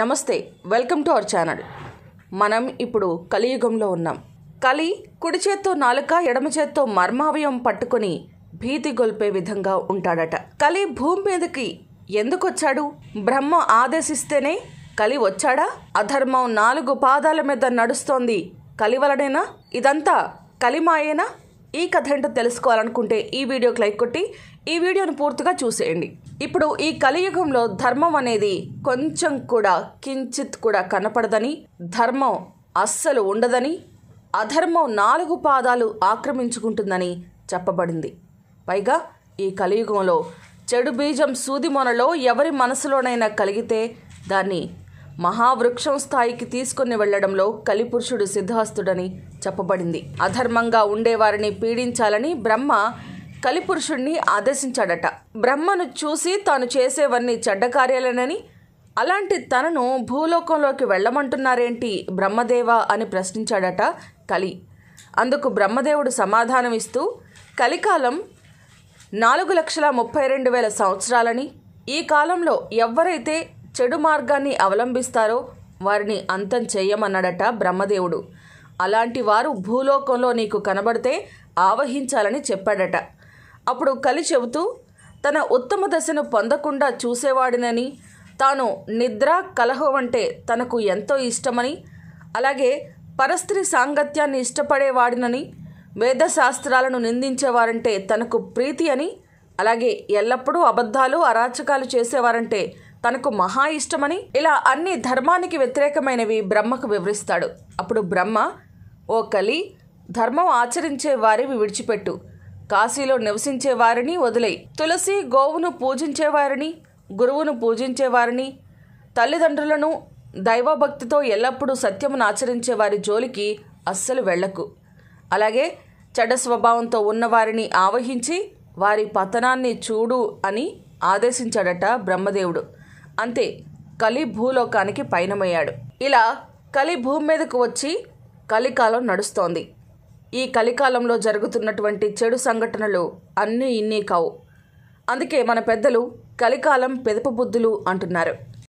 నమస్తే welcome to our channel మనం ఇప్పుడు కలియుగంలో ఉన్నాం కలి కుడి చేత్తో నాలుక ఎడమ చేత్తో మర్మావయం పట్టుకొని భీతి గొల్పే విధంగా ఉంటాడట కలి భూమి మీదకి ఎందుకు వచ్చాడు బ్రహ్మ ఆదేశిస్తేనే కలి వచ్చాడా అధర్మం నాలుగు పాదాల మీద నడుస్తోంది కలి వలనేనా ఇదంతా కలిమాయేనా ఈ కథ ఏంటో తెలుసుకోవాలనుకుంటే ఈ వీడియోకి లైక్ కొట్టి ఈ వీడియోను పూర్తిగా చూసేయండి ఇప్పుడు ఈ కలియుగంలో ధర్మం అనేది కొంచెం కూడా కించిత్ కూడా కనపడదని ధర్మం అస్సలు ఉండదని అధర్మం నాలుగు పాదాలు ఆక్రమించుకుంటుందని చెప్పబడింది పైగా ఈ కలియుగంలో చెడు బీజం సూది మొనలో ఎవరి మనసులోనైనా కలిగితే దాన్ని మహావృక్షం స్థాయికి తీసుకుని వెళ్లడంలో కలిపురుషుడు సిద్ధాస్తుడని చెప్పబడింది అధర్మంగా ఉండేవారిని పీడించాలని బ్రహ్మ కలిపురుషుణ్ణి ఆదేశించాడట బ్రహ్మను చూసి తాను చేసేవన్నీ చెడ్డ కార్యాలనని అలాంటి తనను భూలోకంలోకి వెళ్ళమంటున్నారేంటి బ్రహ్మదేవ అని ప్రశ్నించాడట కలి అందుకు బ్రహ్మదేవుడు సమాధానమిస్తూ కలికాలం నాలుగు లక్షల ముప్పై రెండు వేల సంవత్సరాలని ఈ కాలంలో ఎవరైతే చెడు మార్గాన్ని అవలంబిస్తారో వారిని అంతం చేయమన్నాడట బ్రహ్మదేవుడు అలాంటి వారు భూలోకంలో నీకు కనబడితే ఆవహించాలని చెప్పాడట అప్పుడు కలి చెబుతూ తన ఉత్తమ దశను పొందకుండా చూసేవాడినని తాను నిద్ర కలహం అంటే తనకు ఎంతో ఇష్టమని అలాగే పరస్త్రీ సాంగత్యాన్ని ఇష్టపడేవాడినని వేదశాస్త్రాలను నిందించేవారంటే తనకు ప్రీతి అని అలాగే ఎల్లప్పుడూ అబద్ధాలు అరాచకాలు చేసేవారంటే తనకు మహా ఇష్టమని ఇలా అన్ని ధర్మానికి వ్యతిరేకమైనవి బ్రహ్మకు వివరిస్తాడు అప్పుడు బ్రహ్మ ఓ కలి ధర్మం ఆచరించే వారివి విడిచిపెట్టు కాశీలో నివసించే వారిని వదిలే తులసి గోవును పూజించేవారిని గురువును పూజించేవారిని తల్లిదండ్రులను దైవభక్తితో ఎల్లప్పుడూ సత్యమును ఆచరించే వారి జోలికి అస్సలు వెళ్లకు అలాగే చెడ్డ స్వభావంతో ఉన్నవారిని ఆవహించి వారి పతనాన్ని చూడు అని ఆదేశించాడట బ్రహ్మదేవుడు అంతే కలి భూలోకానికి పయనమయ్యాడు ఇలా కలి భూమి మీదకు వచ్చి కలికాలం నడుస్తోంది ఈ కలికాలంలో జరుగుతున్నటువంటి చెడు సంఘటనలు అన్నీ ఇన్నీ కావు అందుకే మన పెద్దలు కలికాలం పెదపు బుద్ధులు అంటున్నారు